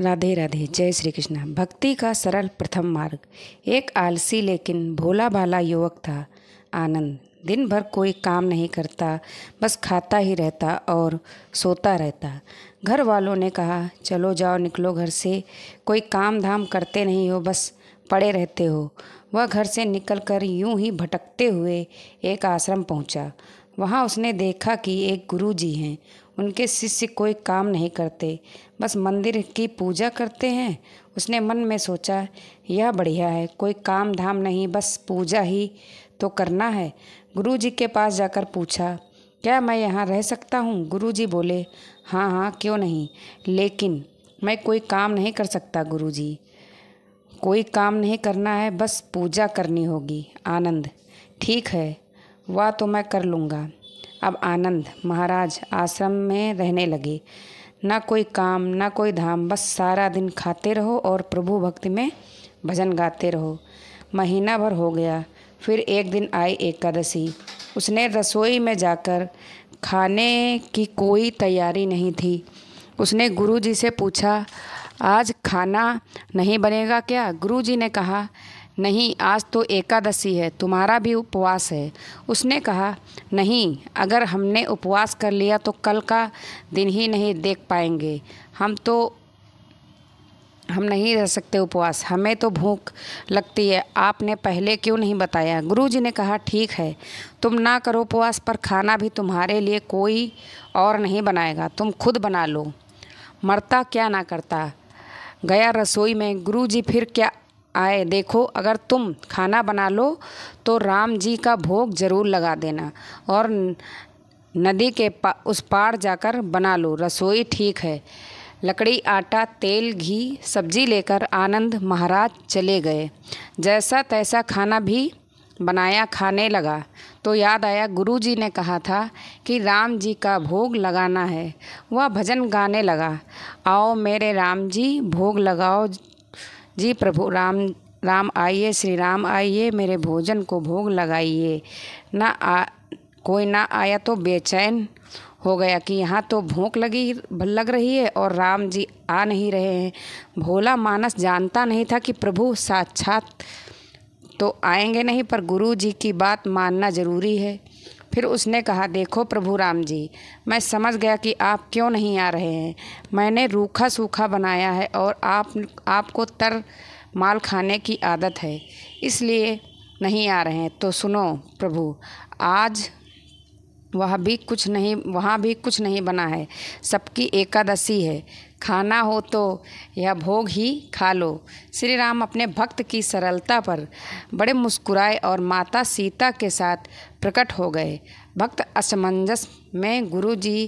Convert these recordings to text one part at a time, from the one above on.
राधे राधे जय श्री कृष्णा भक्ति का सरल प्रथम मार्ग एक आलसी लेकिन भोला भाला युवक था आनंद दिन भर कोई काम नहीं करता बस खाता ही रहता और सोता रहता घर वालों ने कहा चलो जाओ निकलो घर से कोई काम धाम करते नहीं हो बस पड़े रहते हो वह घर से निकलकर यूं ही भटकते हुए एक आश्रम पहुंचा वहां उसने देखा कि एक गुरुजी हैं उनके शिष्य कोई काम नहीं करते बस मंदिर की पूजा करते हैं उसने मन में सोचा यह बढ़िया है कोई काम धाम नहीं बस पूजा ही तो करना है गुरु जी के पास जाकर पूछा क्या मैं यहाँ रह सकता हूँ गुरु जी बोले हाँ हाँ क्यों नहीं लेकिन मैं कोई काम नहीं कर सकता गुरु जी कोई काम नहीं करना है बस पूजा करनी होगी आनंद ठीक है वह तो मैं कर लूँगा अब आनंद महाराज आश्रम में रहने लगे ना कोई काम ना कोई धाम बस सारा दिन खाते रहो और प्रभु भक्ति में भजन गाते रहो महीना भर हो गया फिर एक दिन आई एकादशी उसने रसोई में जाकर खाने की कोई तैयारी नहीं थी उसने गुरुजी से पूछा आज खाना नहीं बनेगा क्या गुरुजी ने कहा नहीं आज तो एकादशी है तुम्हारा भी उपवास है उसने कहा नहीं अगर हमने उपवास कर लिया तो कल का दिन ही नहीं देख पाएंगे हम तो हम नहीं रह सकते उपवास हमें तो भूख लगती है आपने पहले क्यों नहीं बताया गुरु जी ने कहा ठीक है तुम ना करो उपवास पर खाना भी तुम्हारे लिए कोई और नहीं बनाएगा तुम खुद बना लो मरता क्या ना करता गया रसोई में गुरु जी फिर क्या आए देखो अगर तुम खाना बना लो तो राम जी का भोग जरूर लगा देना और नदी के पा, उस पार जाकर बना लो रसोई ठीक है लकड़ी आटा तेल घी सब्जी लेकर आनंद महाराज चले गए जैसा तैसा खाना भी बनाया खाने लगा तो याद आया गुरु जी ने कहा था कि राम जी का भोग लगाना है वह भजन गाने लगा आओ मेरे राम जी भोग लगाओ जी प्रभु राम राम आइए श्री राम आइए मेरे भोजन को भोग लगाइए ना आ कोई ना आया तो बेचैन हो गया कि यहाँ तो भूख लगी लग रही है और राम जी आ नहीं रहे हैं भोला मानस जानता नहीं था कि प्रभु साक्षात तो आएंगे नहीं पर गुरु जी की बात मानना जरूरी है फिर उसने कहा देखो प्रभु राम जी मैं समझ गया कि आप क्यों नहीं आ रहे हैं मैंने रूखा सूखा बनाया है और आप आपको तर माल खाने की आदत है इसलिए नहीं आ रहे हैं तो सुनो प्रभु आज वह भी कुछ नहीं वहाँ भी कुछ नहीं बना है सबकी एकादशी है खाना हो तो या भोग ही खा लो श्री राम अपने भक्त की सरलता पर बड़े मुस्कुराए और माता सीता के साथ प्रकट हो गए भक्त असमंजस में गुरु जी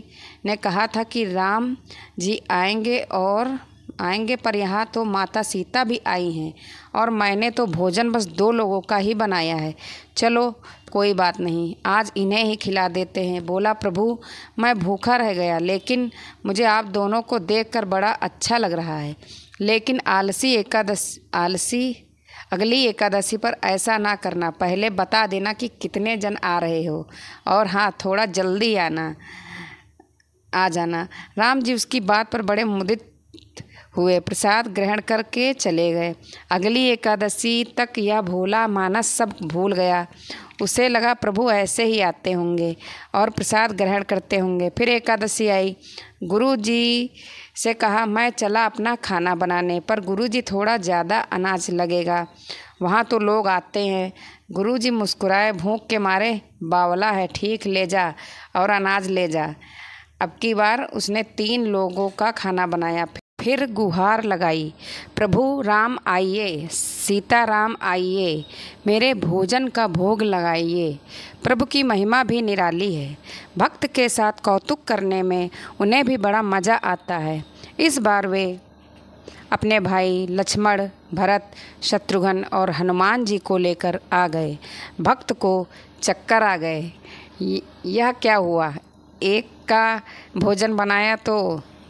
ने कहा था कि राम जी आएंगे और आएंगे पर यहाँ तो माता सीता भी आई हैं और मैंने तो भोजन बस दो लोगों का ही बनाया है चलो कोई बात नहीं आज इन्हें ही खिला देते हैं बोला प्रभु मैं भूखा रह गया लेकिन मुझे आप दोनों को देखकर बड़ा अच्छा लग रहा है लेकिन आलसी एकादश आलसी अगली एकादशी पर ऐसा ना करना पहले बता देना कि कितने जन आ रहे हो और हाँ थोड़ा जल्दी आना आ जाना राम जी उसकी बात पर बड़े मुदित हुए प्रसाद ग्रहण करके चले गए अगली एकादशी तक यह भोला मानस सब भूल गया उसे लगा प्रभु ऐसे ही आते होंगे और प्रसाद ग्रहण करते होंगे फिर एकादशी आई गुरु जी से कहा मैं चला अपना खाना बनाने पर गुरु जी थोड़ा ज़्यादा अनाज लगेगा वहाँ तो लोग आते हैं गुरु जी मुस्कुराए भूख के मारे बावला है ठीक ले जा और अनाज ले जा अब की बार उसने तीन लोगों का खाना बनाया फिर गुहार लगाई प्रभु राम आइए सीता राम आइए मेरे भोजन का भोग लगाइए प्रभु की महिमा भी निराली है भक्त के साथ कौतुक करने में उन्हें भी बड़ा मज़ा आता है इस बार वे अपने भाई लक्ष्मण भरत शत्रुघ्न और हनुमान जी को लेकर आ गए भक्त को चक्कर आ गए यह क्या हुआ एक का भोजन बनाया तो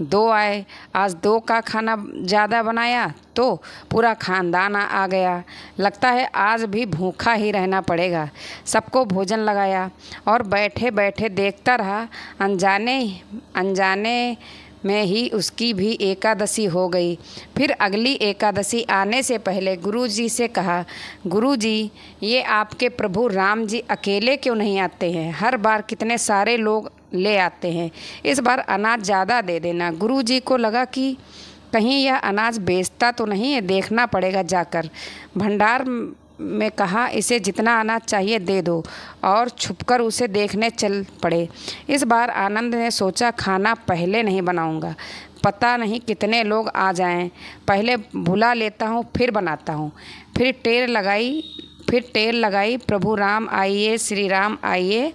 दो आए आज दो का खाना ज़्यादा बनाया तो पूरा खानदान आ गया लगता है आज भी भूखा ही रहना पड़ेगा सबको भोजन लगाया और बैठे बैठे देखता रहा अनजाने अनजाने में ही उसकी भी एकादशी हो गई फिर अगली एकादशी आने से पहले गुरुजी से कहा गुरुजी ये आपके प्रभु राम जी अकेले क्यों नहीं आते हैं हर बार कितने सारे लोग ले आते हैं इस बार अनाज ज़्यादा दे देना गुरु जी को लगा कि कहीं यह अनाज बेचता तो नहीं है देखना पड़ेगा जाकर भंडार में कहा इसे जितना अनाज चाहिए दे दो और छुपकर उसे देखने चल पड़े इस बार आनंद ने सोचा खाना पहले नहीं बनाऊंगा पता नहीं कितने लोग आ जाएं पहले भुला लेता हूँ फिर बनाता हूँ फिर टेर लगाई फिर टेर लगाई प्रभु राम आइए श्री राम आइए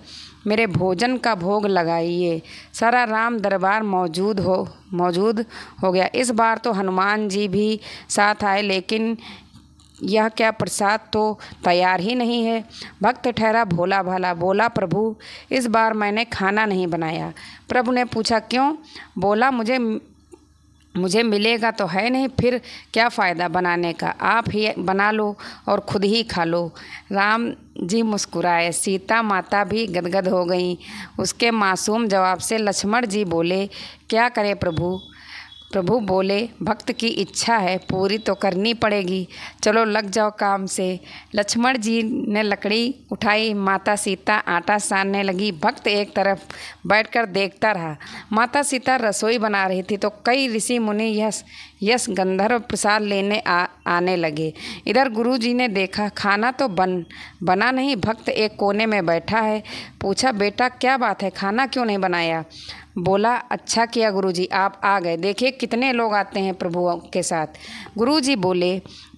मेरे भोजन का भोग लगाइए सारा राम दरबार मौजूद हो मौजूद हो गया इस बार तो हनुमान जी भी साथ आए लेकिन यह क्या प्रसाद तो तैयार ही नहीं है भक्त ठहरा भोला भाला बोला प्रभु इस बार मैंने खाना नहीं बनाया प्रभु ने पूछा क्यों बोला मुझे मुझे मिलेगा तो है नहीं फिर क्या फ़ायदा बनाने का आप ही बना लो और खुद ही खा लो राम जी मुस्कुराए सीता माता भी गदगद हो गई उसके मासूम जवाब से लक्ष्मण जी बोले क्या करें प्रभु प्रभु बोले भक्त की इच्छा है पूरी तो करनी पड़ेगी चलो लग जाओ काम से लक्ष्मण जी ने लकड़ी उठाई माता सीता आटा सानने लगी भक्त एक तरफ बैठकर देखता रहा माता सीता रसोई बना रही थी तो कई ऋषि मुनि यह यश गंधर्व प्रसाद लेने आ, आने लगे इधर गुरुजी ने देखा खाना तो बन बना नहीं भक्त एक कोने में बैठा है पूछा बेटा क्या बात है खाना क्यों नहीं बनाया बोला अच्छा किया गुरुजी आप आ गए देखिए कितने लोग आते हैं प्रभु के साथ गुरुजी बोले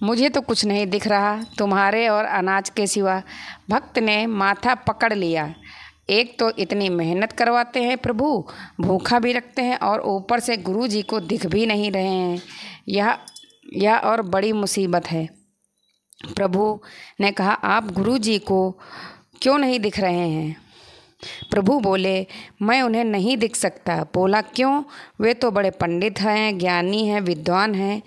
मुझे तो कुछ नहीं दिख रहा तुम्हारे और अनाज के सिवा भक्त ने माथा पकड़ लिया एक तो इतनी मेहनत करवाते हैं प्रभु भूखा भी रखते हैं और ऊपर से गुरु जी को दिख भी नहीं रहे हैं यह यह और बड़ी मुसीबत है प्रभु ने कहा आप गुरु जी को क्यों नहीं दिख रहे हैं प्रभु बोले मैं उन्हें नहीं दिख सकता बोला क्यों वे तो बड़े पंडित हैं ज्ञानी हैं विद्वान हैं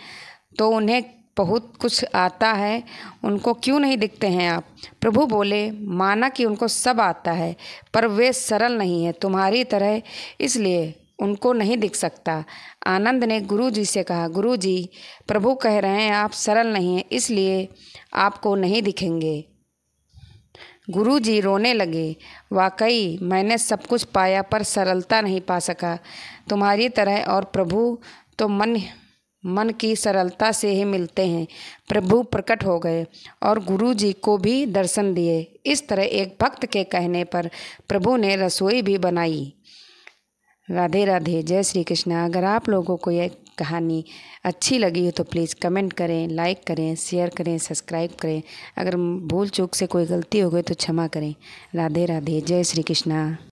तो उन्हें बहुत कुछ आता है उनको क्यों नहीं दिखते हैं आप प्रभु बोले माना कि उनको सब आता है पर वे सरल नहीं है तुम्हारी तरह इसलिए उनको नहीं दिख सकता आनंद ने गुरु जी से कहा गुरु जी प्रभु कह रहे हैं आप सरल नहीं हैं इसलिए आपको नहीं दिखेंगे गुरु जी रोने लगे वाकई मैंने सब कुछ पाया पर सरलता नहीं पा सका तुम्हारी तरह और प्रभु तो मन मन की सरलता से ही मिलते हैं प्रभु प्रकट हो गए और गुरु जी को भी दर्शन दिए इस तरह एक भक्त के कहने पर प्रभु ने रसोई भी बनाई राधे राधे जय श्री कृष्णा अगर आप लोगों को यह कहानी अच्छी लगी हो तो प्लीज़ कमेंट करें लाइक करें शेयर करें सब्सक्राइब करें अगर भूल चूक से कोई गलती हो गई तो क्षमा करें राधे राधे जय श्री कृष्णा